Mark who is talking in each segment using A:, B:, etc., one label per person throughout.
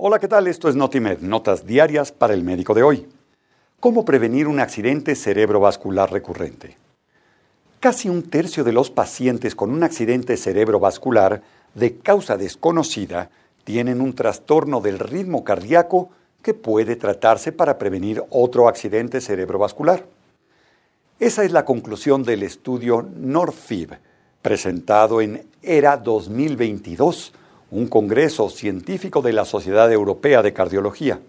A: Hola, ¿qué tal? Esto es Notimed, notas diarias para el médico de hoy. ¿Cómo prevenir un accidente cerebrovascular recurrente? Casi un tercio de los pacientes con un accidente cerebrovascular de causa desconocida tienen un trastorno del ritmo cardíaco que puede tratarse para prevenir otro accidente cerebrovascular. Esa es la conclusión del estudio NORFIB, presentado en ERA 2022 un congreso científico de la Sociedad Europea de Cardiología.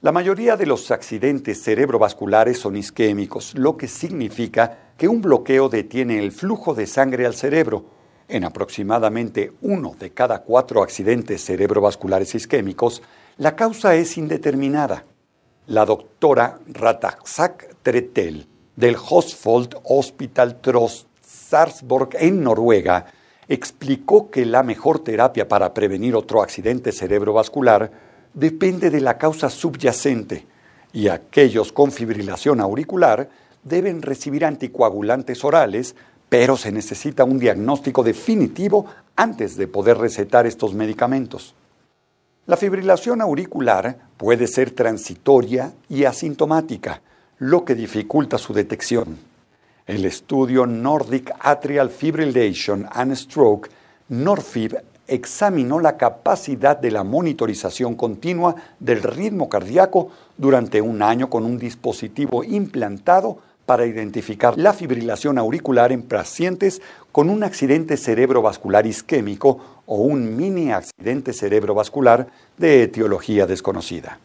A: La mayoría de los accidentes cerebrovasculares son isquémicos, lo que significa que un bloqueo detiene el flujo de sangre al cerebro. En aproximadamente uno de cada cuatro accidentes cerebrovasculares isquémicos, la causa es indeterminada. La doctora Rataksak Tretel del Hosfold Hospital Trost en Noruega explicó que la mejor terapia para prevenir otro accidente cerebrovascular depende de la causa subyacente y aquellos con fibrilación auricular deben recibir anticoagulantes orales, pero se necesita un diagnóstico definitivo antes de poder recetar estos medicamentos. La fibrilación auricular puede ser transitoria y asintomática, lo que dificulta su detección. El estudio Nordic Atrial Fibrillation and Stroke, NORFIB, examinó la capacidad de la monitorización continua del ritmo cardíaco durante un año con un dispositivo implantado para identificar la fibrilación auricular en pacientes con un accidente cerebrovascular isquémico o un mini accidente cerebrovascular de etiología desconocida.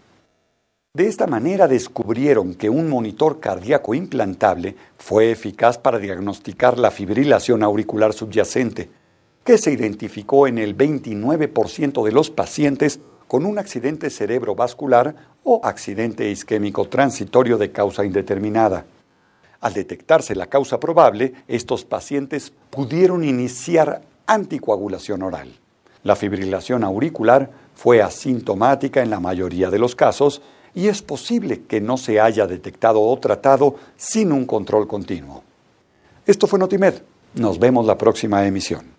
A: De esta manera descubrieron que un monitor cardíaco implantable fue eficaz para diagnosticar la fibrilación auricular subyacente, que se identificó en el 29% de los pacientes con un accidente cerebrovascular o accidente isquémico transitorio de causa indeterminada. Al detectarse la causa probable, estos pacientes pudieron iniciar anticoagulación oral. La fibrilación auricular fue asintomática en la mayoría de los casos y es posible que no se haya detectado o tratado sin un control continuo. Esto fue Notimed. Nos vemos la próxima emisión.